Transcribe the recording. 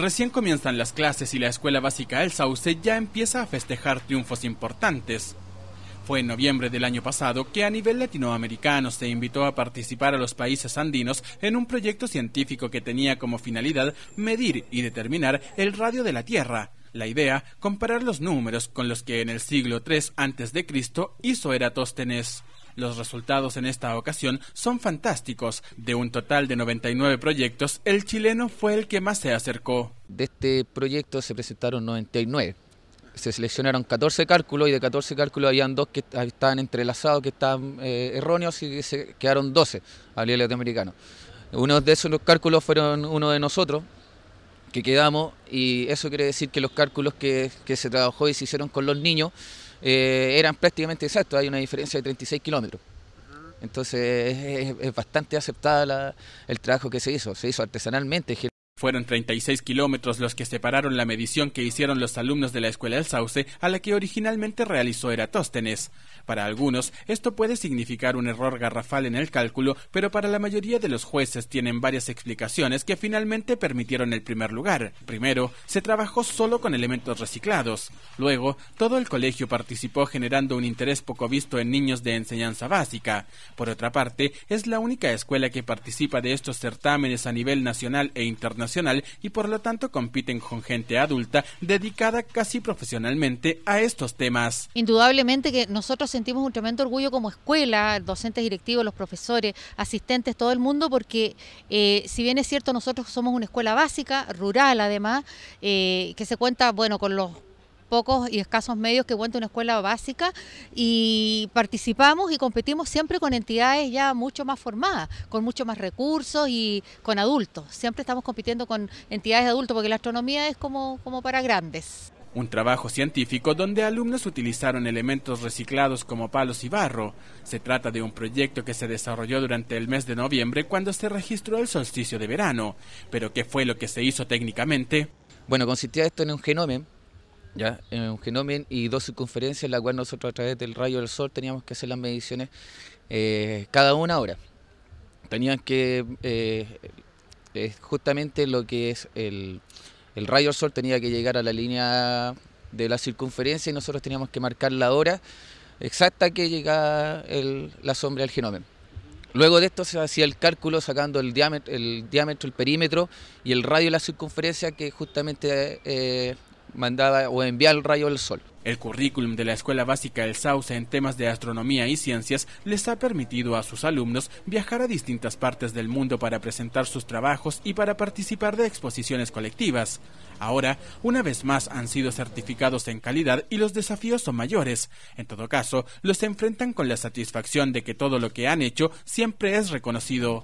Recién comienzan las clases y la escuela básica El Sauce ya empieza a festejar triunfos importantes. Fue en noviembre del año pasado que a nivel latinoamericano se invitó a participar a los países andinos en un proyecto científico que tenía como finalidad medir y determinar el radio de la Tierra. La idea, comparar los números con los que en el siglo III a.C. hizo Eratóstenes. Los resultados en esta ocasión son fantásticos. De un total de 99 proyectos, el chileno fue el que más se acercó. De este proyecto se presentaron 99. Se seleccionaron 14 cálculos y de 14 cálculos habían dos que estaban entrelazados, que estaban eh, erróneos y se quedaron 12 a nivel latinoamericano. Uno de esos cálculos fueron uno de nosotros, que quedamos y eso quiere decir que los cálculos que, se trabajó y se hicieron con los niños eh, eran prácticamente exactos, hay una diferencia de 36 kilómetros. Entonces es, bastante aceptada el trabajo que se hizo, se hizo artesanalmente. Fueron 36 kilómetros los que separaron la medición que hicieron los alumnos de la Escuela del Sauce a la que originalmente realizó Eratóstenes. Para algunos, esto puede significar un error garrafal en el cálculo, pero para la mayoría de los jueces tienen varias explicaciones que finalmente permitieron el primer lugar. Primero, se trabajó solo con elementos reciclados. Luego, todo el colegio participó generando un interés poco visto en niños de enseñanza básica. Por otra parte, es la única escuela que participa de estos certámenes a nivel nacional e internacional y por lo tanto compiten con gente adulta dedicada casi profesionalmente a estos temas. Indudablemente que nosotros sentimos un tremendo orgullo como escuela, docentes directivos, los profesores, asistentes, todo el mundo, porque eh, si bien es cierto, nosotros somos una escuela básica, rural además, eh, que se cuenta, bueno, con los pocos y escasos medios que cuenta una escuela básica y participamos y competimos siempre con entidades ya mucho más formadas, con mucho más recursos y con adultos. Siempre estamos compitiendo con entidades de adultos porque la astronomía es como, como para grandes. Un trabajo científico donde alumnos utilizaron elementos reciclados como palos y barro. Se trata de un proyecto que se desarrolló durante el mes de noviembre cuando se registró el solsticio de verano. Pero ¿qué fue lo que se hizo técnicamente? Bueno, consistía esto en un genoma, ¿ya? un genoma y dos circunferencias, en la cual nosotros a través del rayo del sol teníamos que hacer las mediciones eh, cada una hora. Tenían que, eh, justamente lo que es el, el rayo del sol tenía que llegar a la línea de la circunferencia y nosotros teníamos que marcar la hora exacta que llegaba la sombra al genoma. Luego de esto se hacía el cálculo sacando el diámetro, el diámetro, el perímetro y el radio de la circunferencia que justamente eh, mandada o enviar el rayo del sol. El currículum de la Escuela Básica del Sauce en temas de astronomía y ciencias les ha permitido a sus alumnos viajar a distintas partes del mundo para presentar sus trabajos y para participar de exposiciones colectivas. Ahora, una vez más han sido certificados en calidad y los desafíos son mayores. En todo caso, los enfrentan con la satisfacción de que todo lo que han hecho siempre es reconocido.